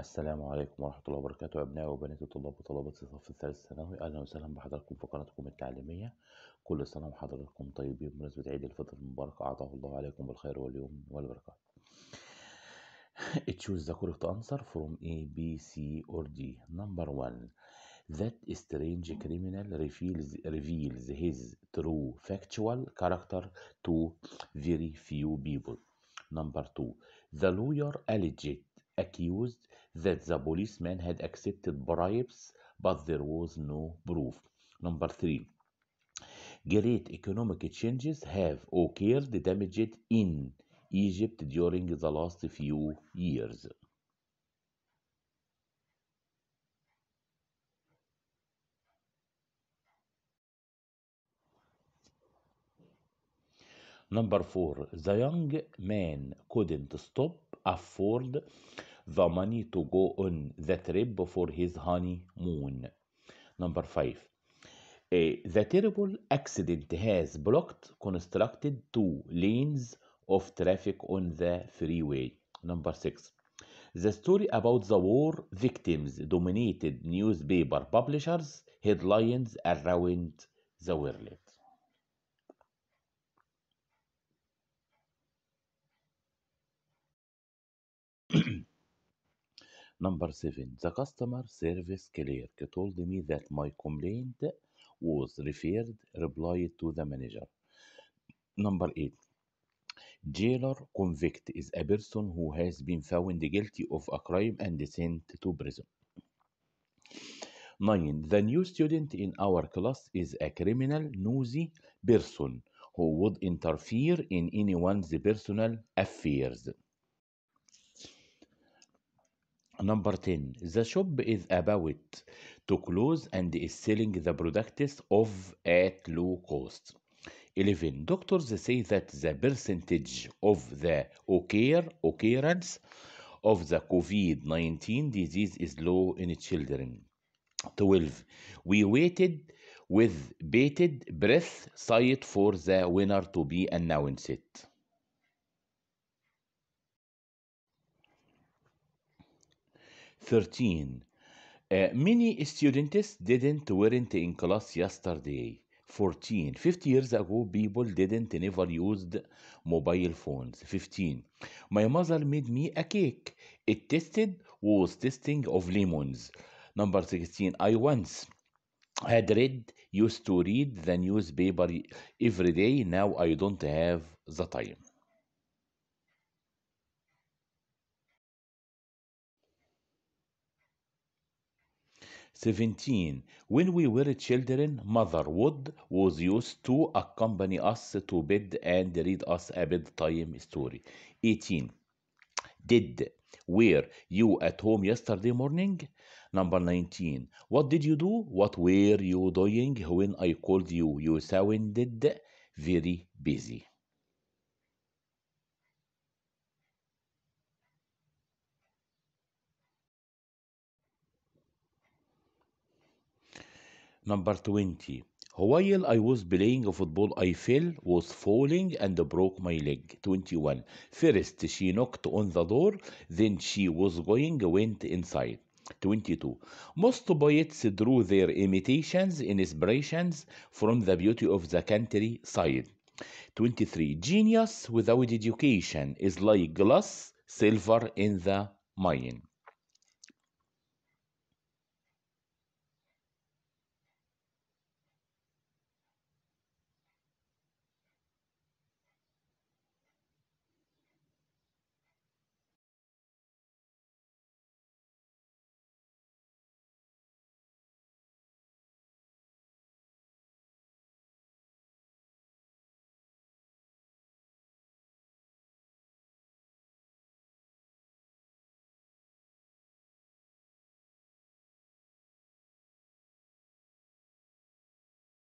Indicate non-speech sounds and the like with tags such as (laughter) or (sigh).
السلام عليكم ورحمة الله وبركاته أبنائي وبناتي طلاب وطلبة الصف الثالث ثانوي أهلا وسهلا بحضراتكم في قناتكم التعليمية كل سنة وحضراتكم طيبين بمناسبة عيد الفطر المبارك أعطاه الله عليكم بالخير واليوم والبركة Choose the correct answer from A, B, C or D Number one That strange criminal reveals, reveals his true factual character to very few people Number two The lawyer alleged accused that the policeman had accepted bribes, but there was no proof. Number three, great economic changes have occurred damaged in Egypt during the last few years. Number four, the young man couldn't stop afford the money to go on the trip for his honeymoon. Number five, the terrible accident has blocked constructed two lanes of traffic on the freeway. Number six, the story about the war victims dominated newspaper publishers' headlines around the world. (clears throat) Number seven, the customer service clerk told me that my complaint was referred, replied to the manager. Number eight, jailer convict is a person who has been found guilty of a crime and sent to prison. 9. The new student in our class is a criminal, nosy person who would interfere in anyone's personal affairs. Number 10. The shop is about to close and is selling the products of at low cost. 11. Doctors say that the percentage of the occur, occurrence of the COVID 19 disease is low in children. 12. We waited with bated breath, sight for the winner to be announced. 13. Uh, many students didn't weren't in class yesterday. 14 50 years ago people didn't never used mobile phones 15 my mother made me a cake it tasted was tasting of lemons number 16 i once had read used to read the newspaper every day now i don't have the time 17. When we were children, Mother Wood was used to accompany us to bed and read us a bedtime story. 18. Did were you at home yesterday morning? Number 19. What did you do? What were you doing when I called you? You sounded very busy. Number 20. While I was playing football, I fell, was falling, and broke my leg. 21. First, she knocked on the door, then she was going, went inside. 22. Most poets drew their imitations, inspirations from the beauty of the side. 23. Genius without education is like glass, silver in the mine.